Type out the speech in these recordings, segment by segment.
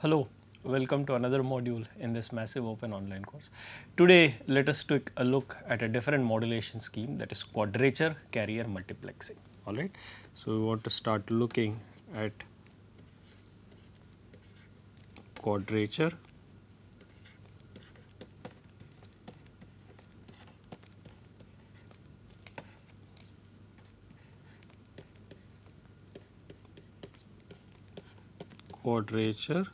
Hello, welcome to another module in this massive open online course. Today, let us take a look at a different modulation scheme that is quadrature carrier multiplexing, alright. So, we want to start looking at quadrature quadrature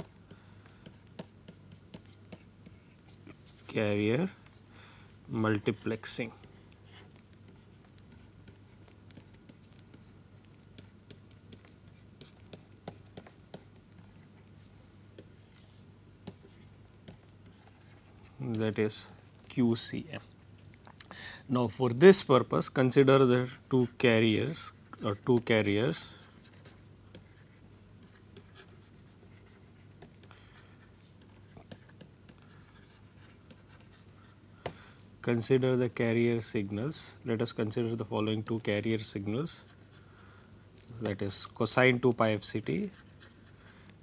carrier multiplexing. that is QCM. Now for this purpose consider the two carriers or two carriers consider the carrier signals. Let us consider the following two carrier signals that is cosine 2 pi FCT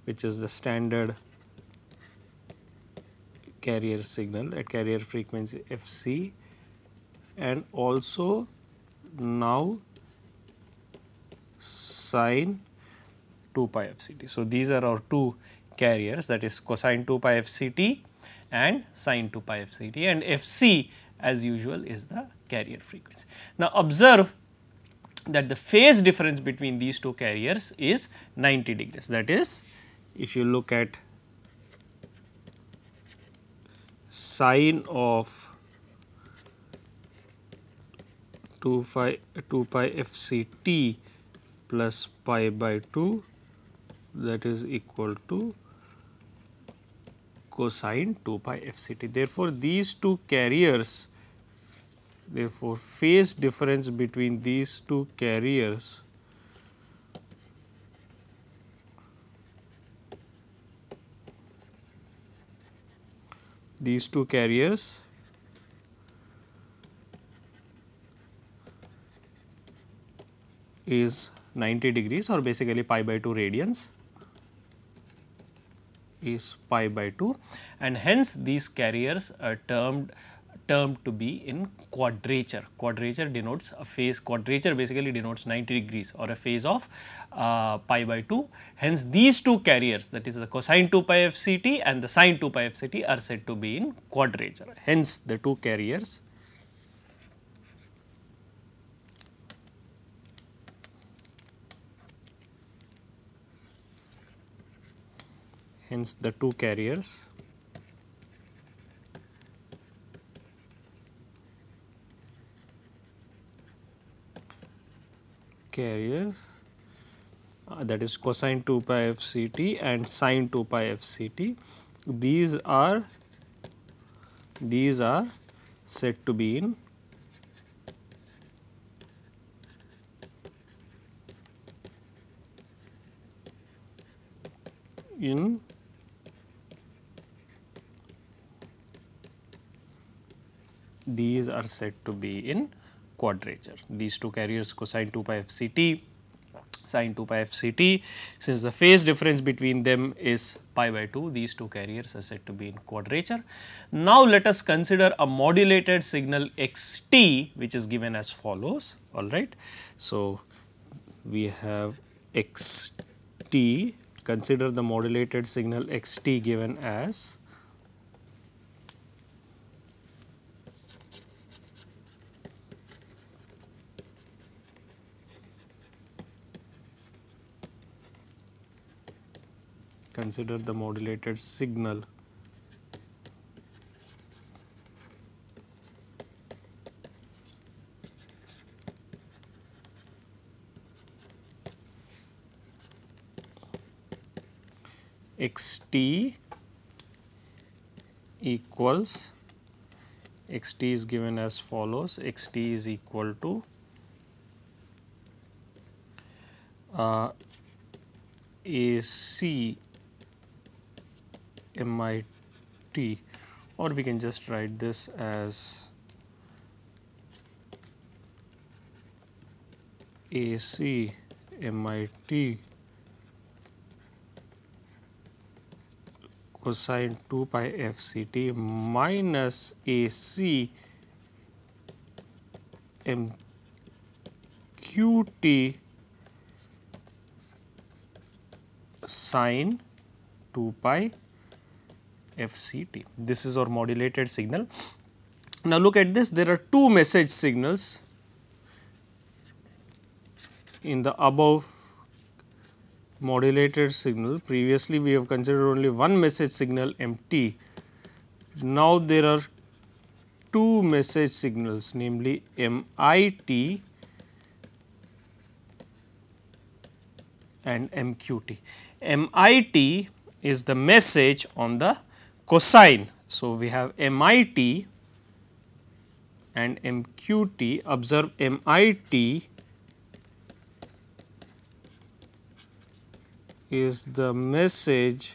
which is the standard carrier signal at carrier frequency FC and also now sine 2 pi FCT. So, these are our two carriers that is cosine 2 pi FCT and sine 2 pi FCT and FC as usual is the carrier frequency. Now, observe that the phase difference between these two carriers is 90 degrees that is if you look at sine of 2 pi 2 pi fct plus pi by 2 that is equal to cosine 2 pi fct. Therefore, these two carriers Therefore, phase difference between these two carriers these two carriers is 90 degrees or basically pi by 2 radians is pi by 2 and hence these carriers are termed term to be in quadrature. Quadrature denotes a phase, quadrature basically denotes 90 degrees or a phase of uh, pi by 2. Hence, these two carriers that is the cosine 2 pi FCT and the sine 2 pi FCT are said to be in quadrature. Hence, the two carriers hence the two carriers carriers uh, that is cosine 2 pi fct and sine 2 pi fct these are these are said to be in in these are said to be in quadrature. These two carriers cosine 2 pi fct sine 2 pi fct since the phase difference between them is pi by 2 these two carriers are said to be in quadrature. Now let us consider a modulated signal xt which is given as follows alright. So we have xt consider the modulated signal xt given as consider the modulated signal x t equals x t is given as follows x t is equal to uh, a c MIT or we can just write this as AC MIT cosine 2 pi FCT minus AC MQT sine 2 pi FCT. This is our modulated signal. Now, look at this there are two message signals in the above modulated signal. Previously, we have considered only one message signal MT. Now, there are two message signals namely MIT and MQT. MIT is the message on the cosine. So, we have MIT and MQT, observe MIT is the message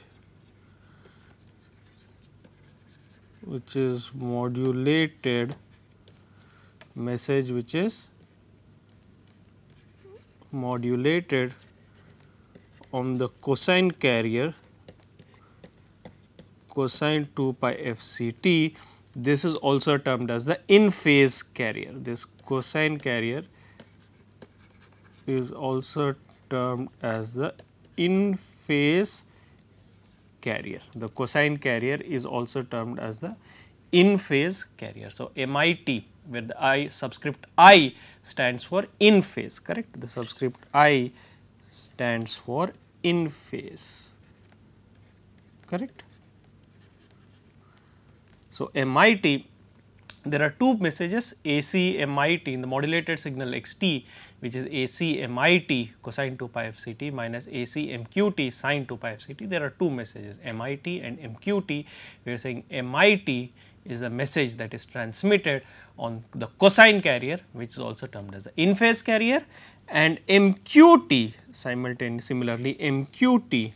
which is modulated message which is modulated on the cosine carrier cosine 2 pi FCT, this is also termed as the in-phase carrier. This cosine carrier is also termed as the in-phase carrier. The cosine carrier is also termed as the in-phase carrier. So, MIT where the I subscript I stands for in phase correct the subscript I stands for in phase correct so, MIT there are two messages AC MIT in the modulated signal XT which is AC MIT cosine 2 pi FCT minus AC MQT sine 2 pi FCT. There are two messages MIT and MQT. We are saying MIT is the message that is transmitted on the cosine carrier which is also termed as the in-phase carrier and MQT simultaneously similarly MQT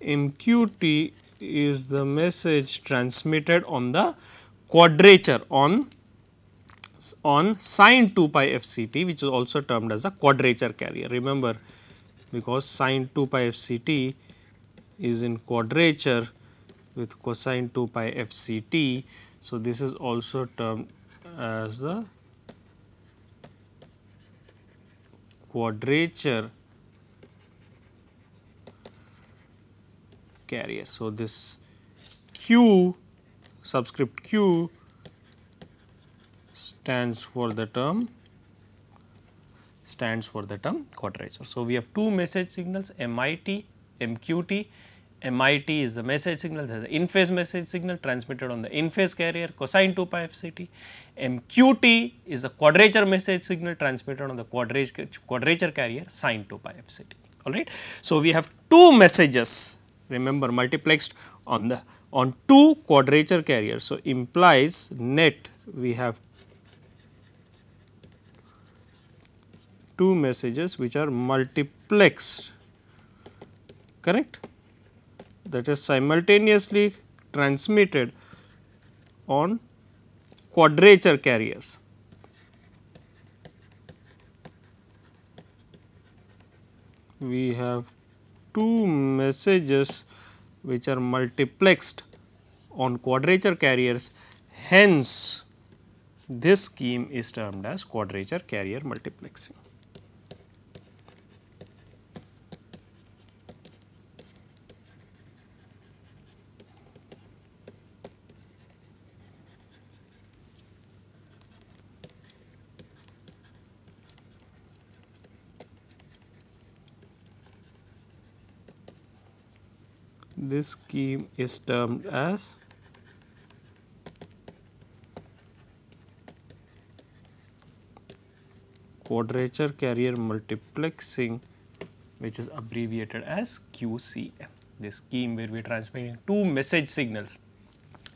MQT is the message transmitted on the quadrature on on sine 2 pi FCT which is also termed as a quadrature carrier. Remember because sine 2 pi FCT is in quadrature with cosine 2 pi FCT. So, this is also termed as the quadrature carrier. So, this Q subscript Q stands for the term stands for the term quadrature. So, we have two message signals MIT, MQT. MIT is the message signal, the in phase message signal transmitted on the in phase carrier cosine 2 pi FCT. MQT is the quadrature message signal transmitted on the quadrature, quadrature carrier sine 2 pi FCT. All right. So, we have two messages remember multiplexed on the on two quadrature carriers. So, implies net we have two messages which are multiplexed correct that is simultaneously transmitted on quadrature carriers. We have two messages which are multiplexed on quadrature carriers. Hence, this scheme is termed as quadrature carrier multiplexing. this scheme is termed as quadrature carrier multiplexing which is abbreviated as QCM. This scheme where we are transmitting two message signals,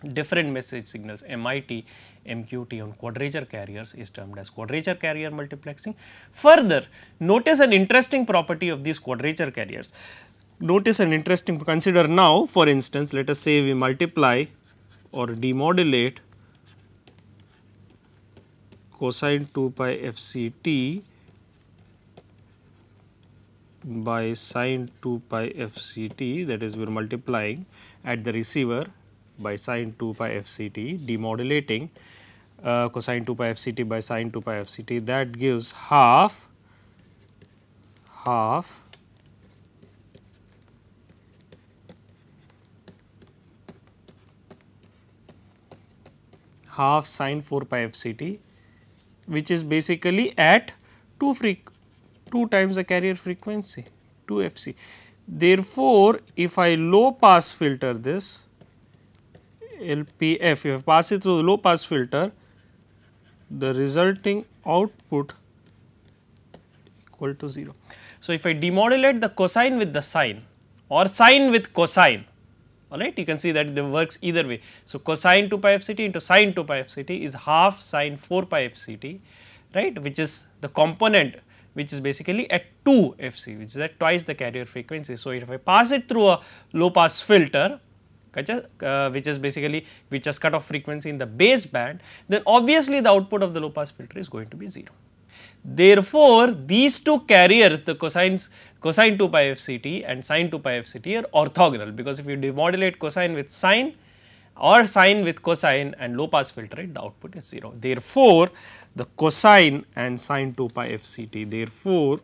different message signals MIT, MQT on quadrature carriers is termed as quadrature carrier multiplexing. Further, notice an interesting property of these quadrature carriers notice an interesting consider now for instance let us say we multiply or demodulate cosine 2 pi fct by sine 2 pi fct that is we are multiplying at the receiver by sine 2 pi fct demodulating uh, cosine 2 pi fct by sine 2 pi fct that gives half half half sine 4 pi FCT which is basically at 2 free 2 times the carrier frequency 2 FC. Therefore, if I low pass filter this LPF, if I pass it through the low pass filter, the resulting output equal to 0. So, if I demodulate the cosine with the sine or sine with cosine, alright. You can see that it works either way. So, cosine 2 pi fct into sine 2 pi fct is half sine 4 pi fct right which is the component which is basically at 2 fc which is at twice the carrier frequency. So, if I pass it through a low pass filter uh, which is basically which has cut off frequency in the base band then obviously the output of the low pass filter is going to be 0. Therefore, these two carriers the cosines cosine 2 pi fct and sine 2 pi fct are orthogonal because if you demodulate cosine with sine or sine with cosine and low pass filter it the output is 0. Therefore, the cosine and sine 2 pi fct therefore,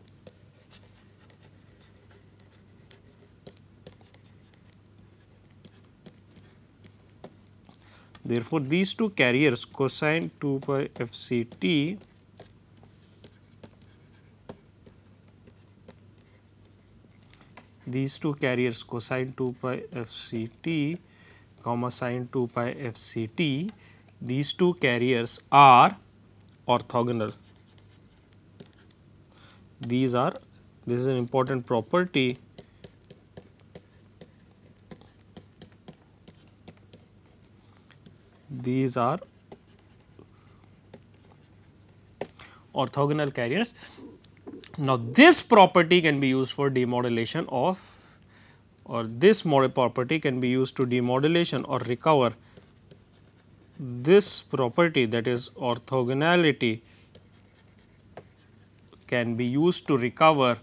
Therefore, these two carriers cosine 2 pi fct these two carriers cosine 2 pi fct comma sine 2 pi fct these two carriers are orthogonal these are this is an important property these are orthogonal carriers now, this property can be used for demodulation of or this property can be used to demodulation or recover this property that is orthogonality can be used to recover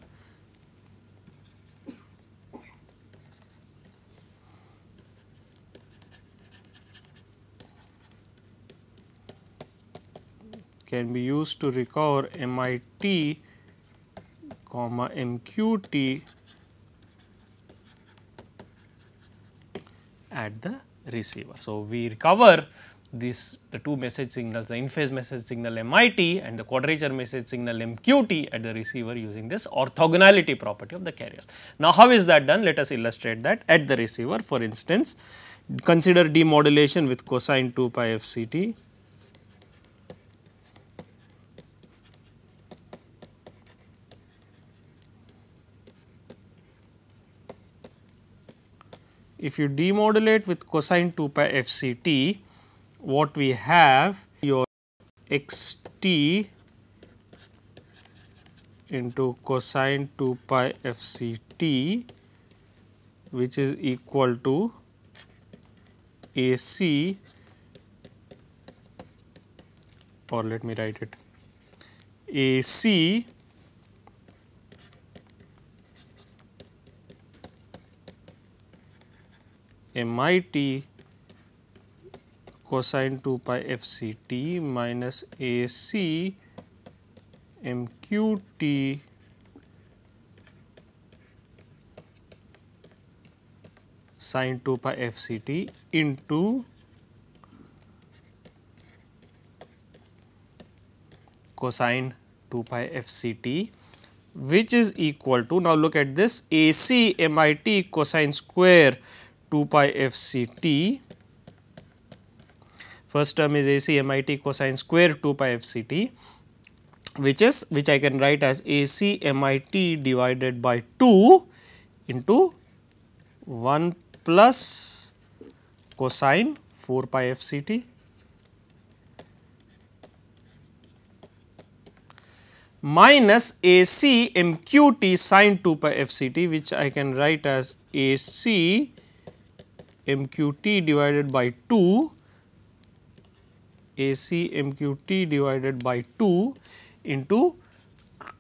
can be used to recover MIT comma MQT at the receiver. So, we recover this the two message signals the in phase message signal MIT and the quadrature message signal MQT at the receiver using this orthogonality property of the carriers. Now, how is that done? Let us illustrate that at the receiver for instance consider demodulation with cosine 2 pi FCT If you demodulate with cosine 2 pi fct, what we have your xt into cosine 2 pi fct which is equal to AC or let me write it AC MIT cosine 2 pi FCT minus AC MQT sine 2 pi FCT into cosine 2 pi FCT which is equal to now look at this AC MIT cosine square 2 pi f c t. First term is a c m i t cosine square 2 pi f c t which is which I can write as a c m i t divided by 2 into 1 plus cosine 4 pi f c t minus a c m q t sine 2 pi f c t which I can write as a c MQT divided by 2 AC MQT divided by 2 into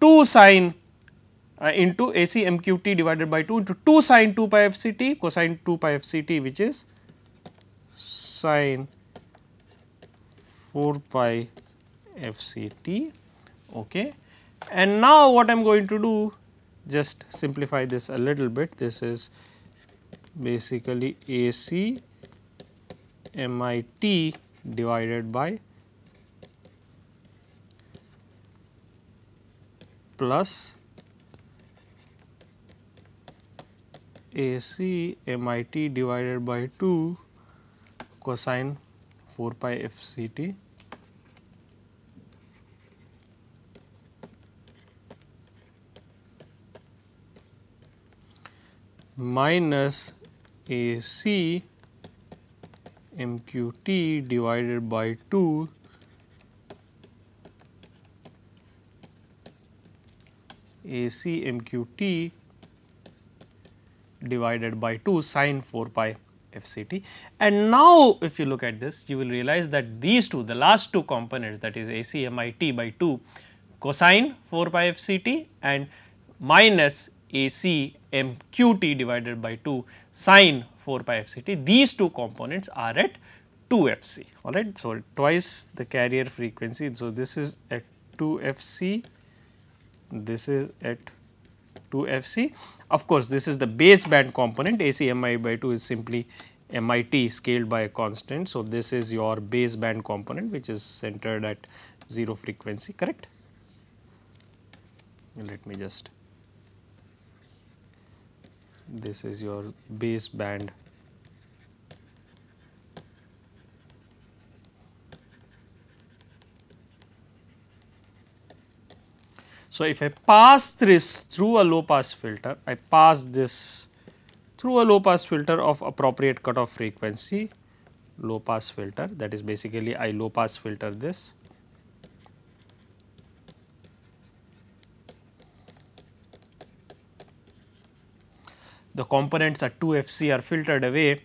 2 sine uh, into AC MQT divided by 2 into 2 sine 2 pi FCT cosine 2 pi FCT which is sine 4 pi FCT. Okay. And now what I am going to do just simplify this a little bit this is basically AC MIT divided by plus AC MIT divided by 2 cosine 4 pi FCT minus AC MQT divided by 2 AC MQT divided by 2 sine 4 pi FCT. And now, if you look at this, you will realize that these two, the last two components that is AC MIT by 2 cosine 4 pi FCT and minus AC MQT divided by 2 sine 4 pi FCT. These two components are at 2FC, all right. So, twice the carrier frequency. So, this is at 2FC, this is at 2FC. Of course, this is the baseband component ACMI by 2 is simply MIT scaled by a constant. So, this is your baseband component which is centered at 0 frequency, correct? Let me just this is your base band So, if I pass this through a low pass filter, I pass this through a low pass filter of appropriate cutoff frequency, low pass filter that is basically I low pass filter this the components at 2 FC are filtered away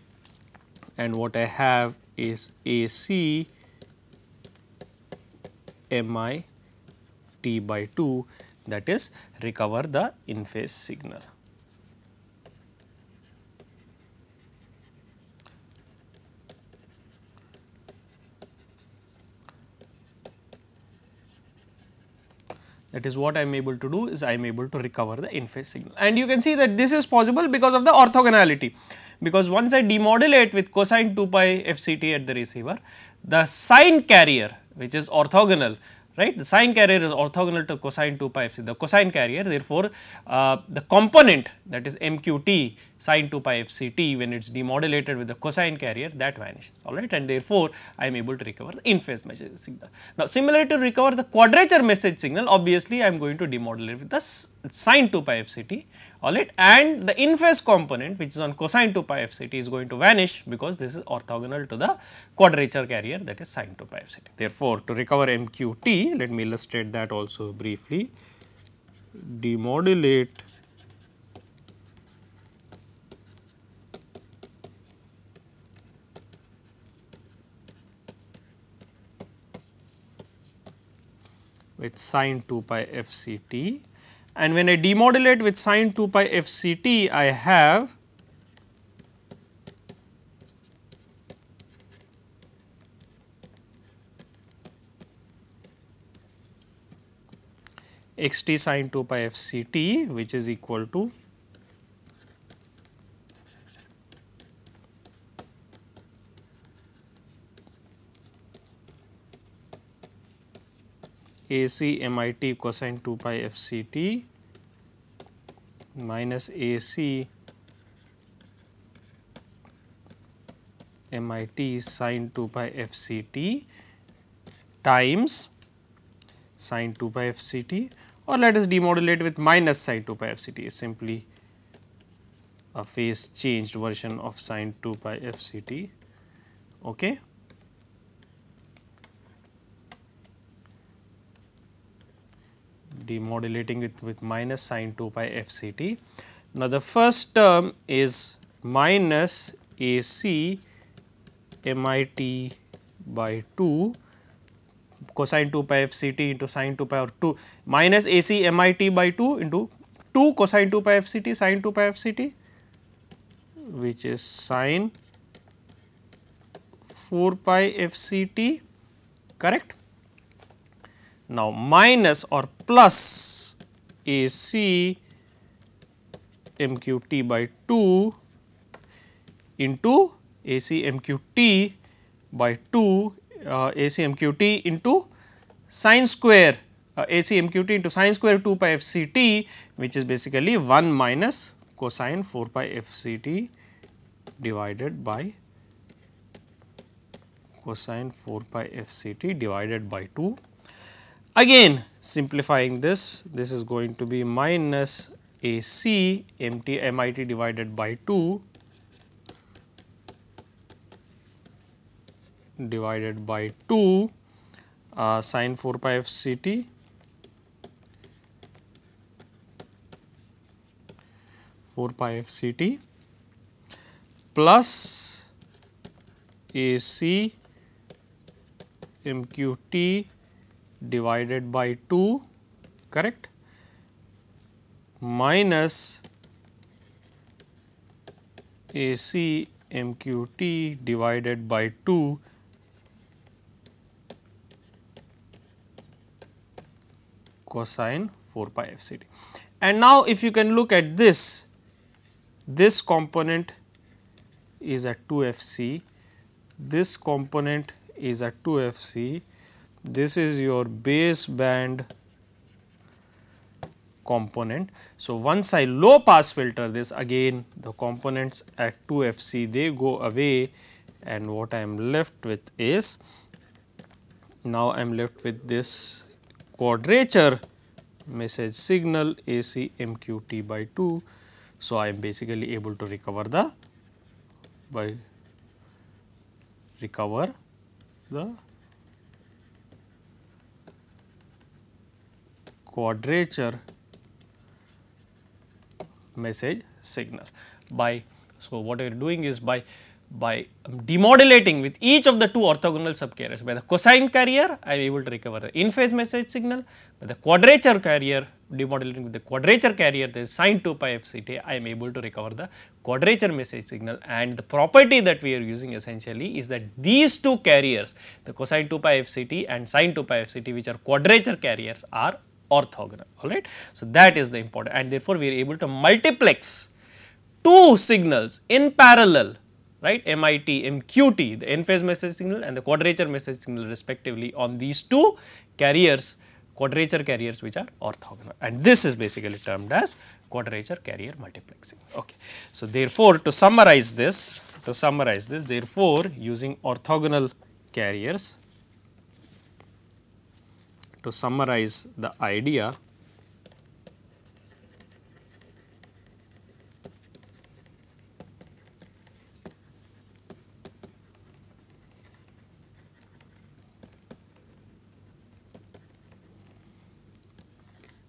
and what I have is AC mi t by 2 that is recover the in phase signal. That is what I am able to do is I am able to recover the in-phase signal. And you can see that this is possible because of the orthogonality. Because once I demodulate with cosine 2 pi FCT at the receiver, the sine carrier which is orthogonal right the sine carrier is orthogonal to cosine 2 pi fct. the cosine carrier therefore uh, the component that is mqt sine 2 pi fct when it is demodulated with the cosine carrier that vanishes alright and therefore, I am able to recover the in phase message signal. Now, similarly to recover the quadrature message signal obviously I am going to demodulate with the sine 2 pi fct alright and the in phase component which is on cosine 2 pi fct is going to vanish because this is orthogonal to the quadrature carrier that is sine 2 pi fct. Therefore, to recover MQT let me illustrate that also briefly demodulate with sine 2 pi f c t and when I demodulate with sine 2 pi f c t I have x t sine 2 pi f c t which is equal to A C M I T cosine 2 pi FCT minus A C M I T MIT sine 2 pi FCT times sine 2 pi FCT or let us demodulate with minus sine 2 pi FCT is simply a phase changed version of sine 2 pi FCT. Okay. demodulating it with minus sine 2 pi FCT. Now, the first term is minus AC MIT by 2 cosine 2 pi FCT into sine 2 pi or 2 minus AC MIT by 2 into 2 cosine 2 pi FCT sine 2 pi FCT which is sine 4 pi FCT correct now, minus or plus A c m q t by 2 into A c m q t by 2 uh, A c m q t into sine square uh, A c m q t into sine square 2 pi f c t which is basically 1 minus cosine 4 pi f c t divided by cosine 4 pi f c t divided by 2 Again simplifying this, this is going to be minus a c MT MIT divided by 2 divided by 2 uh, sine 4 pi f c t four pi f c t plus a c m q t divided by 2 correct minus AC MQT divided by 2 cosine 4 pi FCD. And now, if you can look at this, this component is at 2 FC, this component is at 2 FC this is your baseband component. So, once I low pass filter this again the components at 2FC they go away and what I am left with is now I am left with this quadrature message signal AC MQT by 2. So, I am basically able to recover the by recover the quadrature message signal by so what we are doing is by by demodulating with each of the two orthogonal subcarriers by the cosine carrier I am able to recover the in phase message signal by the quadrature carrier demodulating with the quadrature carrier the sine 2 pi fct I am able to recover the quadrature message signal and the property that we are using essentially is that these two carriers the cosine 2 pi fct and sine 2 pi fct which are quadrature carriers are orthogonal alright. So, that is the important and therefore, we are able to multiplex two signals in parallel right MIT, MQT the n phase message signal and the quadrature message signal respectively on these two carriers quadrature carriers which are orthogonal and this is basically termed as quadrature carrier multiplexing. Okay. So, therefore, to summarize this to summarize this therefore, using orthogonal carriers to summarize the idea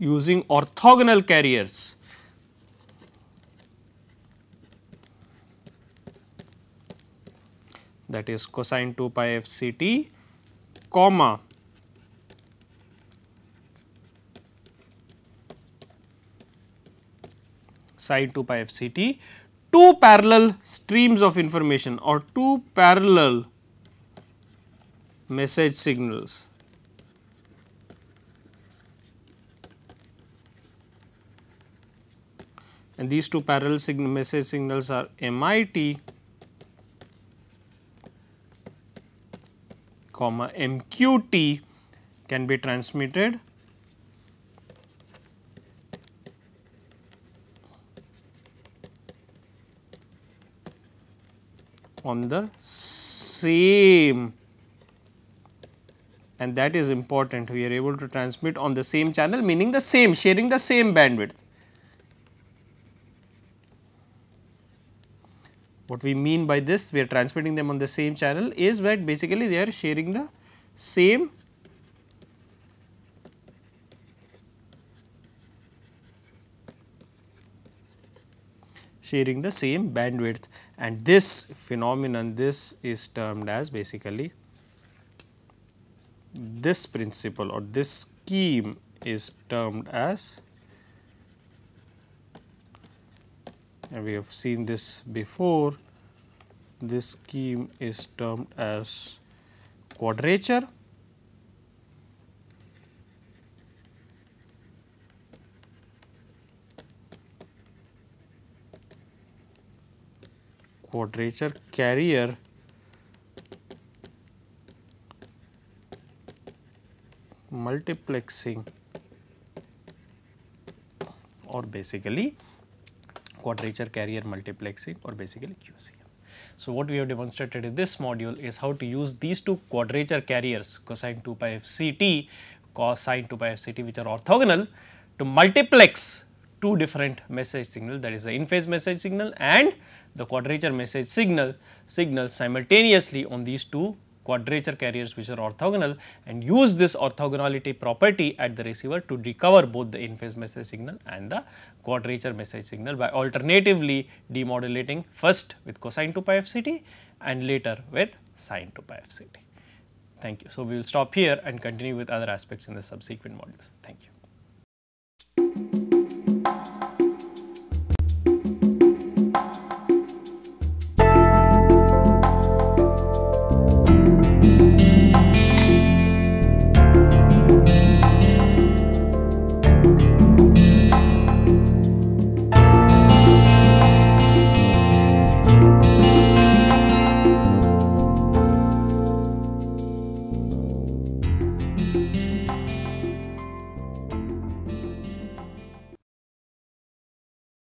using orthogonal carriers that is cosine 2 pi f c t comma psi 2 pi fct two parallel streams of information or two parallel message signals and these two parallel signal message signals are MIT comma MQT can be transmitted on the same and that is important we are able to transmit on the same channel meaning the same sharing the same bandwidth. What we mean by this we are transmitting them on the same channel is that basically they are sharing the same sharing the same bandwidth and this phenomenon this is termed as basically this principle or this scheme is termed as and we have seen this before this scheme is termed as quadrature quadrature carrier multiplexing or basically quadrature carrier multiplexing or basically QCM. So, what we have demonstrated in this module is how to use these two quadrature carriers cosine 2 pi fct, ct cosine 2 pi fct, ct which are orthogonal to multiplex two different message signal that is the in-phase message signal and the quadrature message signal signal simultaneously on these two quadrature carriers which are orthogonal and use this orthogonality property at the receiver to recover both the in-phase message signal and the quadrature message signal by alternatively demodulating first with cosine 2 pi f and later with sine 2 pi f Thank you. So, we will stop here and continue with other aspects in the subsequent modules. Thank you.